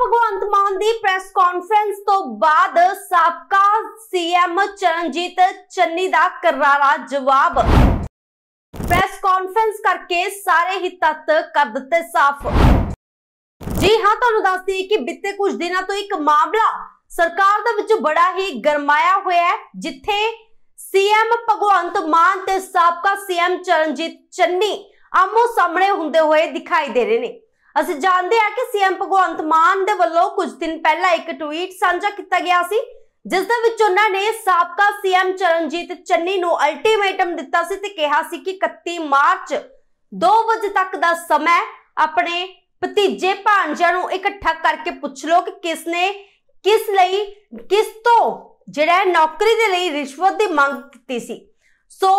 ਭਗਵੰਤ ਮਾਨ ਦੀ press conference ਤੋਂ ਬਾਅਦ ਸਾਬਕਾ ਸੀਐਮ ਚਰਨਜੀਤ ਚੰਨੀ ਦਾ ਕਰਾਰਾ ਜਵਾਬ ਪ੍ਰੈਸ ਕਾਨਫਰੰਸ ਕਰਕੇ ਸਾਰੇ ਹੀ ਤੱਤ ਕਰ ਦਿੱਤੇ ਸਾਫ਼ ਜੀ ਹਾਂ ਤੁਹਾਨੂੰ ਦੱਸਦੀ ਕਿ ਬਿੱਤੇ ਕੁਝ ਦਿਨਾਂ ਤੋਂ ਇੱਕ ਮਾਮਲਾ ਸਰਕਾਰ ਦੇ ਵਿੱਚ ਬੜਾ ਹੀ ਗਰਮਾਇਆ ਹੋਇਆ ਹੈ ਜਿੱਥੇ ਸੀਐਮ ਭਗਵੰਤ ਮਾਨ ਤੇ ਸਾਬਕਾ ਸੀਐਮ ਚਰਨਜੀਤ ਚੰਨੀ ਆਮੋ ਸਾਹਮਣੇ ਹੁੰਦੇ ਹੋਏ ਦਿਖਾਈ ਦੇ ਰਹੇ ਨੇ ਅਸੀਂ ਜਾਣਦੇ ਹਾਂ ਕਿ ਸੀਐਮ ਭਗਵੰਤ ਮਾਨ ਦੇ ਵੱਲੋਂ ਕੁਝ ਦਿਨ ਪਹਿਲਾਂ ਇੱਕ ਟਵੀਟ ਸਾਂਝਾ ਕੀਤਾ ਗਿਆ ਸੀ ਜਿਸ ਦੇ ਵਿੱਚ ਉਹਨਾਂ ਨੇ ਸਾਬਕਾ ਸੀਐਮ ਚਰਨਜੀਤ ਚੰਨੀ ਨੂੰ ਅਲਟੀਮੇਟਮ ਦਿੱਤਾ ਸੀ ਤੇ ਕਿਹਾ ਸੀ ਕਿ 31 ਮਾਰਚ 2 ਵਜੇ ਤੱਕ ਦਾ ਸਮਾਂ ਆਪਣੇ ਭਤੀਜੇ ਭਾਂਜਿਆਂ ਨੂੰ ਇਕੱਠਾ ਕਰਕੇ ਪੁੱਛ ਲਓ ਕਿ ਕਿਸ ਨੇ ਕਿਸ ਲਈ ਕਿਸ ਤੋਂ ਜਿਹੜਾ ਨੌਕਰੀ ਦੇ ਲਈ ਰਿਸ਼ਵਤ ਦੀ ਮੰਗ ਕੀਤੀ ਸੀ ਸੋ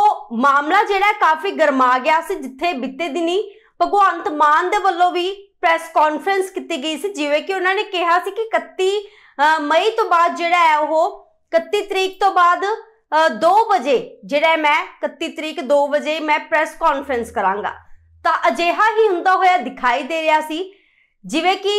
ਮਾਮਲਾ ਜਿਹੜਾ ਕਾਫੀ ਗਰਮਾ ਗਿਆ ਸੀ ਜਿੱਥੇ ਬਿੱਤੇ ਦਿਨੀ ਭਗਵੰਤ ਮਾਨ ਦੇ ਵੱਲੋਂ ਵੀ ਪ੍ਰੈਸ ਕਾਨਫਰੰਸ ਕੀਤੀ ਗਈ ਸੀ ਜਿਵੇਂ ਕਿ ਉਹਨਾਂ ਨੇ ਕਿਹਾ ਸੀ ਕਿ 31 ਮਈ ਤੋਂ ਬਾਅਦ ਜਿਹੜਾ ਹੈ ਉਹ 31 ਤਰੀਕ ਤੋਂ ਬਾਅਦ 2 ਵਜੇ ਜਿਹੜਾ ਮੈਂ 31 ਤਰੀਕ 2 ਵਜੇ ਮੈਂ ਪ੍ਰੈਸ ਕਾਨਫਰੰਸ ਕਰਾਂਗਾ ਤਾਂ ਅਜਿਹਾ ਹੀ ਹੁੰਦਾ ਹੋਇਆ ਦਿਖਾਈ ਦੇ ਰਿਹਾ ਸੀ ਜਿਵੇਂ ਕਿ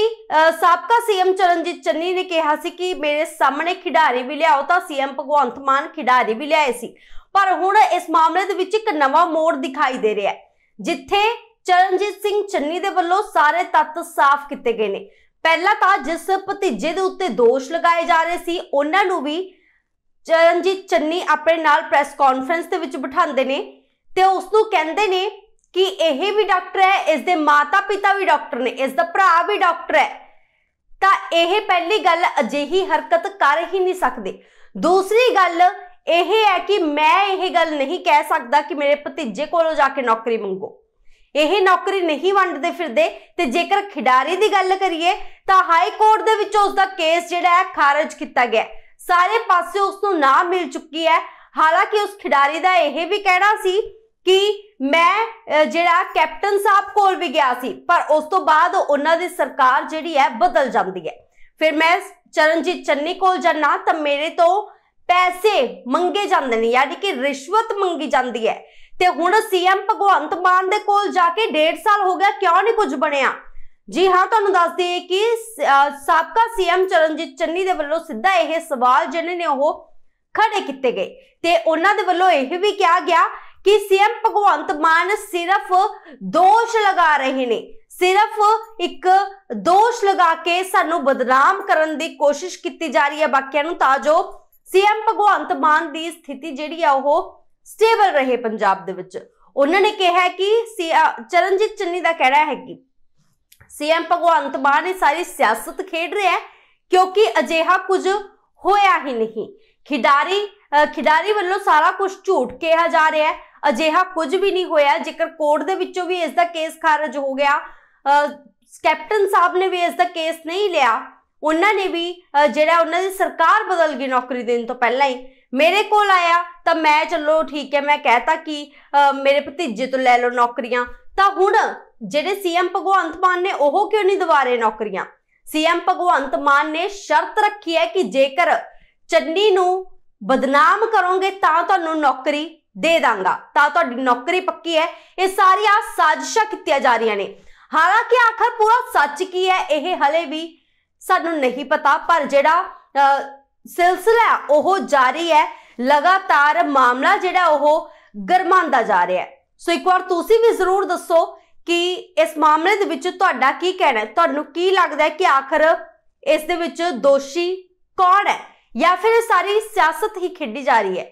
ਸਾਬਕਾ ਸੀਐਮ ਚਰਨਜੀਤ ਚੰਨੀ ਨੇ ਕਿਹਾ ਸੀ ਕਿ ਮੇਰੇ ਸਾਹਮਣੇ ਖਿਡਾਰੀ ਵੀ ਲਿਆਓ ਤਾਂ ਸੀਐਮ ਭਗਵੰਤ ਮਾਨ ਖਿਡਾਰੀ ਵੀ ਲਿਆਏ ਸੀ ਪਰ ਹੁਣ ਇਸ ਮਾਮਲੇ ਦੇ ਵਿੱਚ ਇੱਕ ਨਵਾਂ ਮੋੜ ਦਿਖਾਈ ਦੇ ਰਿਹਾ ਹੈ ਜਿੱਥੇ ਚਰਨਜੀਤ ਸਿੰਘ ਚੰਨੀ ਦੇ ਵੱਲੋਂ ਸਾਰੇ ਤੱਤ ਸਾਫ਼ ਕੀਤੇ ਗਏ ਨੇ ਪਹਿਲਾਂ ਤਾਂ ਜਿਸ ਭਤੀਜੇ ਦੇ ਉੱਤੇ ਦੋਸ਼ ਲਗਾਏ ਜਾ ਰਹੇ ਸੀ ਉਹਨਾਂ ਨੂੰ ਵੀ ਚਰਨਜੀਤ ਚੰਨੀ ਆਪਣੇ ਨਾਲ ਪ੍ਰੈਸ ਕਾਨਫਰੰਸ ਦੇ ਵਿੱਚ ਬਿਠਾਉਂਦੇ ਨੇ ਤੇ ਉਸ ਨੂੰ ਕਹਿੰਦੇ ਨੇ ਕਿ ਇਹ ਵੀ ਡਾਕਟਰ ਹੈ ਇਸ ਦੇ ਮਾਤਾ-ਪਿਤਾ ਵੀ ਡਾਕਟਰ ਨੇ ਇਸ ਦਾ ਭਰਾ ਵੀ ਡਾਕਟਰ ਹੈ ਤਾਂ ਇਹ ਪਹਿਲੀ ਗੱਲ ਅਜਿਹੀ ਹਰਕਤ ਕਰ ਹੀ ਨਹੀਂ ਸਕਦੇ ਦੂਸਰੀ ਗੱਲ ਇਹ ਹੈ ਕਿ ਮੈਂ ਇਹ ਗੱਲ ਨਹੀਂ ਕਹਿ ਸਕਦਾ ਕਿ ਮੇਰੇ ਭਤੀਜੇ ਕੋਲੋਂ ਜਾ ਕੇ ਨੌਕਰੀ ਮੰਗੋ ਇਹ ਨੌਕਰੀ ਨਹੀਂ ਵੰਡਦੇ ਫਿਰਦੇ ਤੇ ਜੇਕਰ ਖਿਡਾਰੀ ਦੀ ਗੱਲ ਕਰੀਏ ਤਾਂ ਹਾਈ ਕੋਰਟ ਦੇ ਵਿੱਚ ਉਸ ਦਾ ਕੇਸ ਜਿਹੜਾ ਹੈ ਖਾਰਜ ਕੀਤਾ ਗਿਆ ਸਾਰੇ ਪਾਸੇ ਉਸ ਨੂੰ ਨਾ ਮਿਲ ਚੁੱਕੀ ਹੈ ਹਾਲਾਂਕਿ ਉਸ ਖਿਡਾਰੀ ਦਾ ਇਹ ਵੀ ਕਹਿਣਾ ਸੀ ਕਿ ਮੈਂ ਜਿਹੜਾ ਕੈਪਟਨ ਸਾਹਿਬ ਕੋਲ ਵੀ ਗਿਆ ਸੀ ਪਰ ਉਸ ਤੋਂ ਬਾਅਦ ਉਹਨਾਂ ਦੀ ਸਰਕਾਰ ਜਿਹੜੀ ਹੈ ਬਦਲ ਜਾਂਦੀ ਹੈ ਫਿਰ ਮੈਂ ਚਰਨਜੀਤ ਚੰਨੀ ਕੋਲ ਜਾਣਾ ਤਾਂ ਮੇਰੇ ਤੋਂ ਪੈਸੇ ਮੰਗੇ ਜਾਂਦੇ ਨੇ ਯਾਨੀ ਕਿ ਰਿਸ਼ਵਤ ਮੰਗੀ ਜਾਂਦੀ ਹੈ ਤੇ ਹੁਣ ਸੀਐਮ ਭਗਵੰਤ ਮਾਨ ਦੇ ਕੋਲ ਜਾ ਕੇ 1.5 ਸਾਲ ਹੋ ਗਿਆ ਕਿਉਂ ਨਹੀਂ ਕੁਝ ਬਣਿਆ ਜੀ ਹਾਂ ਤੁਹਾਨੂੰ ਦੱਸ ਦਈਏ ਕਿ ਸਾਬਕਾ ਸੀਐਮ ਚਰਨਜੀਤ ਚੰਨੀ ਦੇ ਵੱਲੋਂ ਸਿੱਧਾ ਇਹ ਸਵਾਲ ਜਿਹਨੇ ਨੇ ਉਹ ਖੜੇ ਕੀਤੇ ਗਏ ਤੇ ਉਹਨਾਂ ਦੇ ਵੱਲੋਂ ਇਹ ਵੀ ਕਿਹਾ ਗਿਆ ਕਿ ਸੀਐਮ ਭਗਵੰਤ ਮਾਨ ਸਿਰਫ ਦੋਸ਼ ਲਗਾ ਰਹੇ ਨੇ ਸਿਰਫ ਇੱਕ ਦੋਸ਼ ਲਗਾ ਕੇ ਸਾਨੂੰ ਬਦਨਾਮ ਕਰਨ ਦੀ ਕੋਸ਼ਿਸ਼ ਕੀਤੀ ਜਾ ਰਹੀ ਹੈ ਬਾਕੀਆਂ ਨੂੰ ਤਾਂ ਜੋ ਸੀਐਮ ਭਗਵੰਤ ਮਾਨ ਦੀ ਸਥਿਤੀ ਜਿਹੜੀ ਆ ਉਹ ਸਟੇਬਲ ਰਹੇ ਪੰਜਾਬ ਦੇ ਵਿੱਚ ਉਹਨਾਂ ਨੇ ਕਿਹਾ ਕਿ ਚਰਨਜੀਤ ਚੰਨੀ ਦਾ ਕਹਿਣਾ ਹੈ ਕਿ ਸੀਐਮ ਭਗਵੰਤ ਮਾਨ ਇਹ ਸਾਰੀ ਸਿਆਸਤ ਖੇਡ ਰਿਹਾ ਹੈ ਕਿਉਂਕਿ ਅਜੇਹਾ ਕੁਝ ਹੋਇਆ ਹੀ ਨਹੀਂ ਖਿਡਾਰੀ ਖਿਡਾਰੀ ਵੱਲੋਂ ਸਾਰਾ ਕੁਝ ਝੂਠ ਕਿਹਾ ਜਾ ਰਿਹਾ ਹੈ ਅਜੇਹਾ ਕੁਝ ਵੀ ਨਹੀਂ ਹੋਇਆ ਜੇਕਰ ਕੋਰਟ ਦੇ ਵਿੱਚੋਂ ਵੀ ਇਸ ਦਾ ਕੇਸ ਖਾਰਜ ਹੋ ਗਿਆ ਕੈਪਟਨ ਸਾਹਿਬ ਨੇ ਵੀ ਇਸ ਦਾ ਕੇਸ ਨਹੀਂ ਲਿਆ ਉਹਨਾਂ ਨੇ ਵੀ ਜਿਹੜਾ ਉਹਨਾਂ ਦੀ ਸਰਕਾਰ ਬਦਲ ਗਈ ਨੌਕਰੀ ਦੇਣ ਤੋਂ ਪਹਿਲਾਂ ਹੀ ਮੇਰੇ ਕੋਲ ਆਇਆ ਤਾਂ ਮੈਂ ਚਲੋ ਠੀਕ ਹੈ ਮੈਂ ਕਹਿਤਾ ਕਿ ਮੇਰੇ ਭਤੀਜੇ ਤੋਂ ਲੈ ਲਓ ਨੌਕਰੀਆਂ ਤਾਂ ਹੁਣ ਜਿਹੜੇ ਸੀਐਮ ਭਗਵੰਤ ਮਾਨ ਨੇ ਉਹ ਕਿਉਂ ਨਹੀਂ ਦਿਵਾਰੇ ਨੌਕਰੀਆਂ ਸੀਐਮ ਭਗਵੰਤ ਮਾਨ ਨੇ ਸ਼ਰਤ ਰੱਖੀ ਹੈ ਕਿ ਜੇਕਰ ਚੰਨੀ ਨੂੰ ਬਦਨਾਮ ਕਰੋਗੇ ਤਾਂ ਤੁਹਾਨੂੰ ਨੌਕਰੀ ਦੇ ਦਾਂਗਾ ਤਾਂ ਤੁਹਾਡੀ ਨੌਕਰੀ ਪੱਕੀ ਹੈ ਇਹ ਸਾਰੀਆਂ ਸਾਜ਼ਿਸ਼ਾਂ ਕੀਤੀਆਂ ਜਾ ਰਹੀਆਂ ਨੇ ਹਾਲਾਂਕਿ ਆਖਰ ਪੂਰਾ ਸੱਚ ਕੀ ਹੈ ਇਹ ਹਲੇ ਵੀ ਸਾਨੂੰ ਨਹੀਂ ਪਤਾ ਪਰ ਜਿਹੜਾ ਸਿਲਸਿਲਾ ਉਹ ਜਾਰੀ ਹੈ ਲਗਾਤਾਰ ਮਾਮਲਾ ਜਿਹੜਾ ਉਹ ਗਰਮਾਂਦਾ ਜਾ ਰਿਹਾ ਹੈ ਸੋ ਇੱਕ ਵਾਰ ਤੁਸੀਂ ਵੀ ਜ਼ਰੂਰ ਦੱਸੋ ਕਿ ਇਸ ਮਾਮਲੇ ਦੇ ਵਿੱਚ ਤੁਹਾਡਾ ਕੀ ਕਹਿਣਾ ਹੈ ਤੁਹਾਨੂੰ ਕੀ ਲੱਗਦਾ ਹੈ ਕਿ ਆਖਰ ਇਸ ਦੇ ਵਿੱਚ ਦੋਸ਼ੀ ਕੌਣ ਹੈ ਜਾਂ ਫਿਰ ਸਾਰੀ ਸਿਆਸਤ ਹੀ ਖੇਡੀ ਜਾ ਰਹੀ ਹੈ